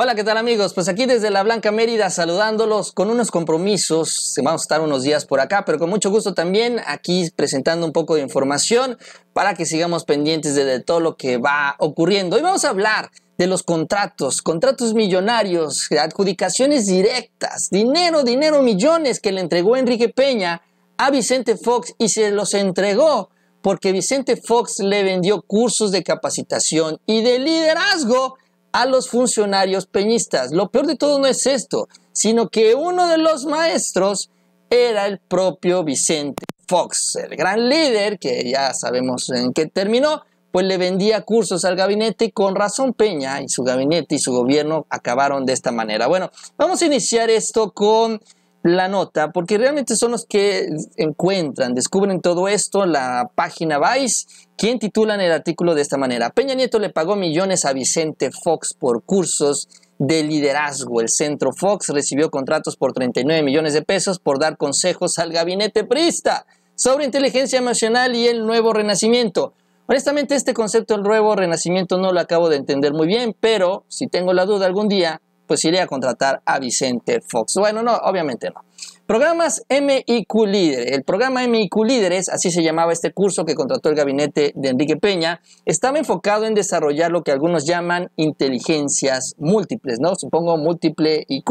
Hola, ¿qué tal amigos? Pues aquí desde la Blanca Mérida saludándolos con unos compromisos. Vamos a estar unos días por acá, pero con mucho gusto también aquí presentando un poco de información para que sigamos pendientes de, todo lo que va ocurriendo. Hoy vamos a hablar de los contratos, contratos millonarios, adjudicaciones directas, dinero, dinero, millones que le entregó Enrique Peña a Vicente Fox y se los entregó porque Vicente Fox le vendió cursos de capacitación y de liderazgo a los funcionarios peñistas. Lo peor de todo no es esto, sino que uno de los maestros era el propio Vicente Fox, el gran líder, que ya sabemos en qué terminó, pues le vendía cursos al gabinete y con razón Peña y su gabinete y su gobierno acabaron de esta manera. Bueno, vamos a iniciar esto con la nota, porque realmente son los que encuentran, descubren todo esto, la página Vice, quien titulan el artículo de esta manera. Peña Nieto le pagó millones a Vicente Fox por cursos de liderazgo. El centro Fox recibió contratos por 39 millones de pesos por dar consejos al gabinete prista sobre inteligencia emocional y el nuevo renacimiento. Honestamente, este concepto del nuevo renacimiento no lo acabo de entender muy bien, pero si tengo la duda algún día, pues iría a contratar a Vicente Fox. Bueno, no, obviamente no. Programas MIQ Líder. El programa MIQ Líderes, así se llamaba este curso que contrató el gabinete de Enrique Peña, estaba enfocado en desarrollar lo que algunos llaman inteligencias múltiples, ¿no? Supongo múltiple IQ.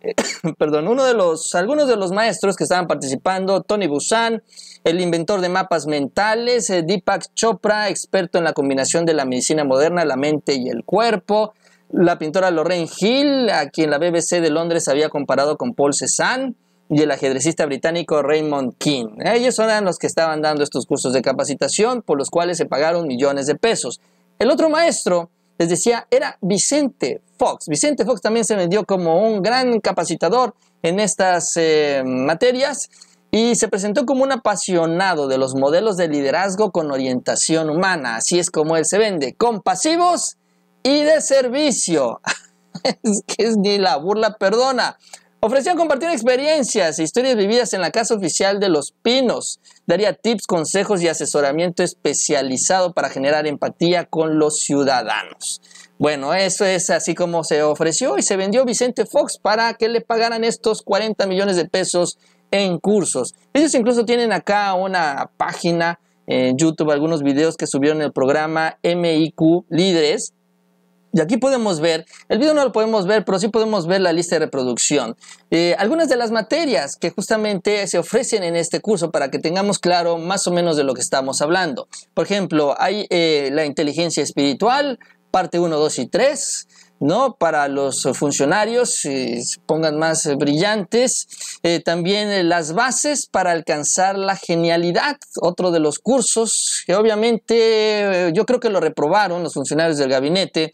Eh, perdón, uno de los, algunos de los maestros que estaban participando, Tony Busan, el inventor de mapas mentales, eh, Deepak Chopra, experto en la combinación de la medicina moderna, la mente y el cuerpo, la pintora Lorraine Hill, a quien la BBC de Londres había comparado con Paul Cézanne, y el ajedrecista británico Raymond King. Ellos eran los que estaban dando estos cursos de capacitación, por los cuales se pagaron millones de pesos. El otro maestro, les decía, era Vicente Fox. Vicente Fox también se vendió como un gran capacitador en estas eh, materias y se presentó como un apasionado de los modelos de liderazgo con orientación humana. Así es como él se vende, compasivos y de servicio. es que es ni la burla perdona. Ofreció compartir experiencias e historias vividas en la casa oficial de los pinos. Daría tips, consejos y asesoramiento especializado para generar empatía con los ciudadanos. Bueno, eso es así como se ofreció y se vendió Vicente Fox para que le pagaran estos 40 millones de pesos en cursos. Ellos incluso tienen acá una página en YouTube, algunos videos que subieron en el programa MIQ Líderes y aquí podemos ver, el video no lo podemos ver, pero sí podemos ver la lista de reproducción. Eh, algunas de las materias que justamente se ofrecen en este curso para que tengamos claro más o menos de lo que estamos hablando. Por ejemplo, hay eh, la inteligencia espiritual, parte 1, 2 y 3. ¿no? Para los funcionarios, eh, pongan más brillantes. Eh, también eh, las bases para alcanzar la genialidad, otro de los cursos, que obviamente yo creo que lo reprobaron los funcionarios del gabinete.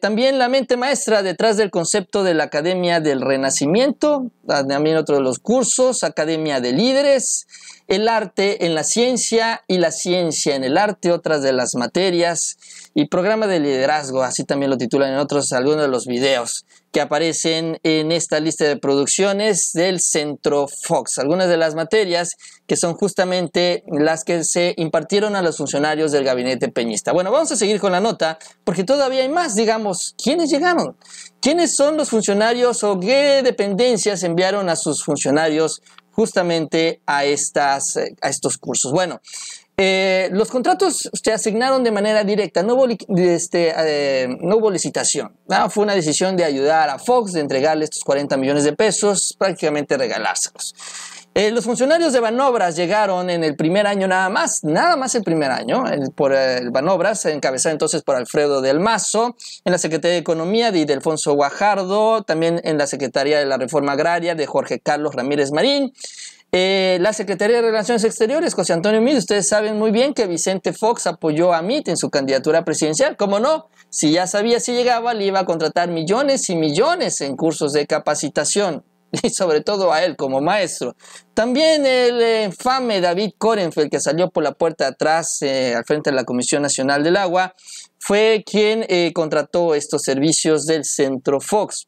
también la mente maestra detrás del concepto de la Academia del Renacimiento, también otro de los cursos, Academia de Líderes el arte en la ciencia y la ciencia en el arte, otras de las materias, y programa de liderazgo, así también lo titulan otros algunos de los videos que aparecen en esta lista de producciones del Centro Fox. Algunas de las materias que son justamente las que se impartieron a los funcionarios del gabinete peñista. Bueno, vamos a seguir con la nota porque todavía hay más, digamos, ¿quiénes llegaron? ¿Quiénes son los funcionarios o qué dependencias enviaron a sus funcionarios justamente a, estas, a estos cursos? Bueno, eh, los contratos se asignaron de manera directa, no hubo, este, eh, no hubo licitación. Fue una decisión de ayudar a Fox, de entregarle estos 40 millones de pesos, prácticamente regalárselos. Eh, los funcionarios de Banobras llegaron en el primer año nada más, nada más el primer año, por Banobras, encabezado entonces por Alfredo del Mazo, en la Secretaría de Economía de Delfonso Guajardo, también en la Secretaría de la Reforma Agraria de Jorge Carlos Ramírez Marín. Eh, la Secretaría de Relaciones Exteriores, José Antonio Mid, ustedes saben muy bien que Vicente Fox apoyó a Mitt en su candidatura presidencial. ¿Cómo no? Si ya sabía si llegaba, le iba a contratar millones y millones en cursos de capacitación y sobre todo a él como maestro. También el infame David Korenfeld, que salió por la puerta atrás eh, al frente de la Comisión Nacional del Agua, fue quien eh, contrató estos servicios del Centro Fox.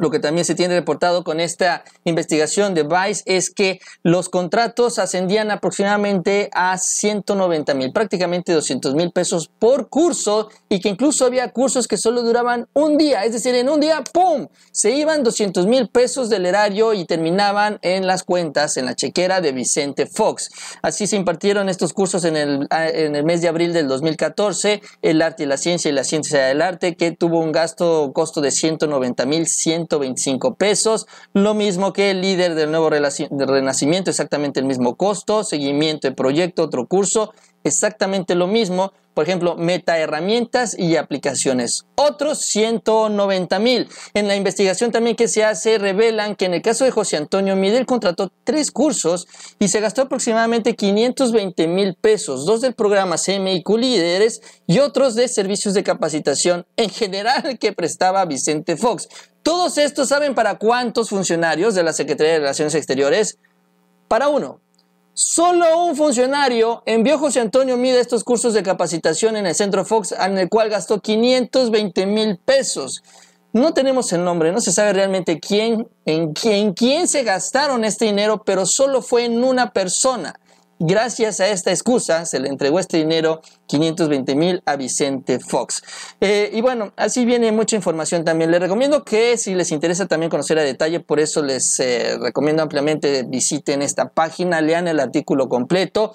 Lo que también se tiene reportado con esta investigación de Vice es que los contratos ascendían aproximadamente a 190 mil, prácticamente 200 mil pesos por curso y que incluso había cursos que solo duraban un día, es decir, en un día, ¡pum! Se iban 200 mil pesos del erario y terminaban en las cuentas, en la chequera de Vicente Fox. Así se impartieron estos cursos en el, en el mes de abril del 2014, el arte y la ciencia y la ciencia del arte, que tuvo un gasto, costo de 190 mil, 100 125 pesos. Lo mismo que el líder del nuevo renacimiento, exactamente el mismo costo. Seguimiento de proyecto, otro curso exactamente lo mismo, por ejemplo, meta herramientas y aplicaciones. Otros 190 mil. En la investigación también que se hace revelan que en el caso de José Antonio Midel contrató tres cursos y se gastó aproximadamente 520 mil pesos, dos del programa CMIQ Líderes y otros de servicios de capacitación en general que prestaba Vicente Fox. Todos estos saben para cuántos funcionarios de la Secretaría de Relaciones Exteriores. Para uno, Solo un funcionario envió José Antonio Mida estos cursos de capacitación en el Centro Fox, en el cual gastó 520 mil pesos. No tenemos el nombre, no se sabe realmente quién, en quién, quién se gastaron este dinero, pero solo fue en una persona. Gracias a esta excusa se le entregó este dinero, 520 mil, a Vicente Fox. Eh, y bueno, así viene mucha información también. Les recomiendo que si les interesa también conocer a detalle, por eso les eh, recomiendo ampliamente visiten esta página, lean el artículo completo.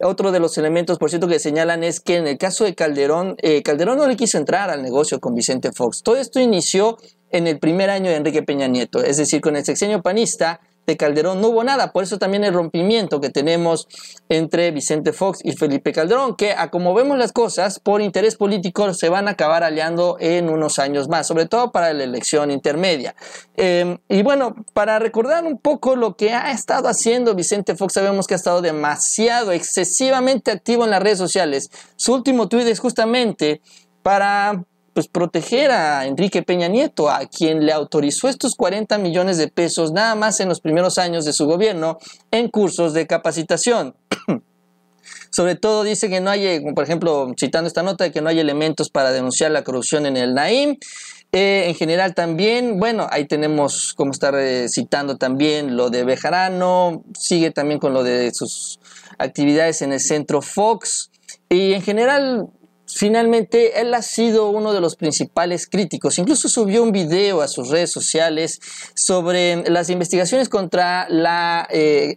Otro de los elementos, por cierto, que señalan es que en el caso de Calderón, eh, Calderón no le quiso entrar al negocio con Vicente Fox. Todo esto inició en el primer año de Enrique Peña Nieto, es decir, con el sexenio panista, Calderón no hubo nada. Por eso también el rompimiento que tenemos entre Vicente Fox y Felipe Calderón, que a como vemos las cosas, por interés político se van a acabar aliando en unos años más, sobre todo para la elección intermedia. Em, y bueno, para recordar un poco lo que ha estado haciendo Vicente Fox, sabemos que ha estado demasiado, excesivamente activo en las redes sociales. Su último tuit es justamente para pues proteger a Enrique Peña Nieto, a quien le autorizó estos 40 millones de pesos nada más en los primeros años de su gobierno en cursos de capacitación. Sobre todo dice que no hay, eh, por ejemplo, citando esta nota, que no hay elementos para denunciar la corrupción en el Naim. Eh, en general también, bueno, ahí tenemos como estar eh, citando también lo de Bejarano, sigue también con lo de sus actividades en el centro Fox. Y en general, Finalmente, él ha sido uno de los principales críticos. Incluso subió un video a sus redes sociales sobre las investigaciones contra la eh,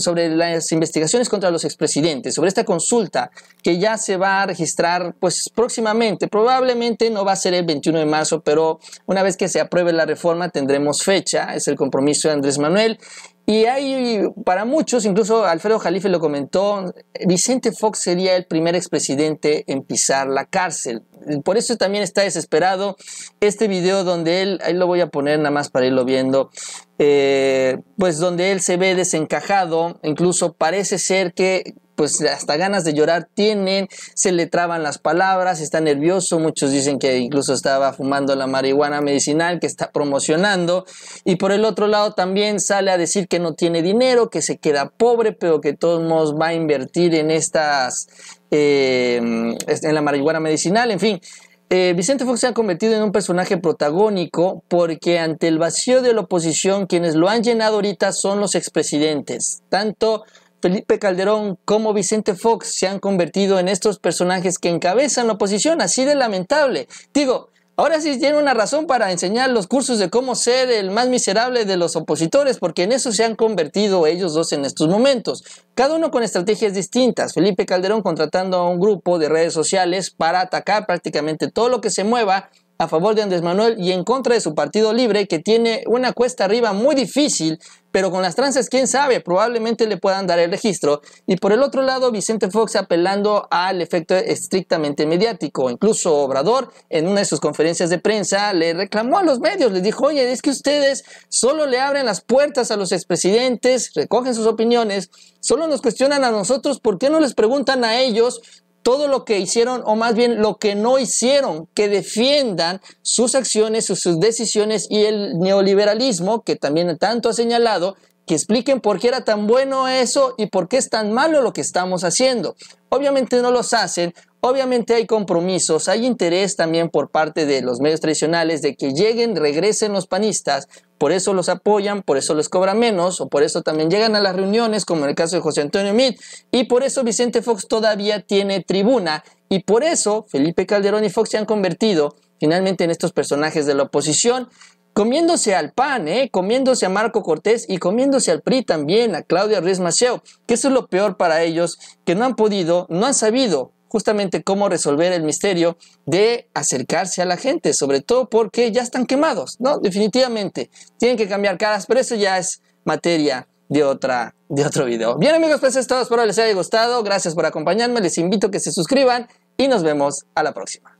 sobre las investigaciones contra los expresidentes, sobre esta consulta que ya se va a registrar pues próximamente. Probablemente no va a ser el 21 de marzo, pero una vez que se apruebe la reforma tendremos fecha. Es el compromiso de Andrés Manuel y hay, para muchos, incluso Alfredo Jalife lo comentó, Vicente Fox sería el primer expresidente en pisar la cárcel. Por eso también está desesperado este video donde él, ahí lo voy a poner nada más para irlo viendo, eh, pues donde él se ve desencajado, incluso parece ser que pues hasta ganas de llorar tienen, se le traban las palabras, está nervioso, muchos dicen que incluso estaba fumando la marihuana medicinal que está promocionando y por el otro lado también sale a decir que no tiene dinero, que se queda pobre, pero que todos modos va a invertir en estas, eh, en la marihuana medicinal, en fin. Eh, Vicente Fox se ha convertido en un personaje protagónico porque ante el vacío de la oposición quienes lo han llenado ahorita son los expresidentes, tanto Felipe Calderón como Vicente Fox se han convertido en estos personajes que encabezan la oposición, así de lamentable. Digo, ahora sí tiene una razón para enseñar los cursos de cómo ser el más miserable de los opositores, porque en eso se han convertido ellos dos en estos momentos. Cada uno con estrategias distintas. Felipe Calderón contratando a un grupo de redes sociales para atacar prácticamente todo lo que se mueva a favor de Andrés Manuel y en contra de su partido libre que tiene una cuesta arriba muy difícil pero con las tranzas, quién sabe, probablemente le puedan dar el registro. Y por el otro lado, Vicente Fox apelando al efecto estrictamente mediático. Incluso Obrador, en una de sus conferencias de prensa, le reclamó a los medios, le dijo, oye, es que ustedes solo le abren las puertas a los expresidentes, recogen sus opiniones, solo nos cuestionan a nosotros, ¿por qué no les preguntan a ellos todo lo que hicieron o más bien lo que no hicieron, que defiendan sus acciones, sus decisiones y el neoliberalismo que también tanto ha señalado, que expliquen por qué era tan bueno eso y por qué es tan malo lo que estamos haciendo. Obviamente no los hacen Obviamente hay compromisos, hay interés también por parte de los medios tradicionales de que lleguen, regresen los panistas, por eso los apoyan, por eso les cobran menos, o por eso también llegan a las reuniones, como en el caso de José Antonio Mit, y por eso Vicente Fox todavía tiene tribuna, y por eso Felipe Calderón y Fox se han convertido finalmente en estos personajes de la oposición, comiéndose al PAN, ¿eh? comiéndose a Marco Cortés y comiéndose al PRI también, a Claudia Ruiz Maceo, que eso es lo peor para ellos, que no han podido, no han sabido justamente cómo resolver el misterio de acercarse a la gente, sobre todo porque ya están quemados, ¿no? Definitivamente, tienen que cambiar caras, pero eso ya es materia de, otra, de otro video. Bien amigos, pues es todo, espero les haya gustado, gracias por acompañarme, les invito a que se suscriban y nos vemos a la próxima.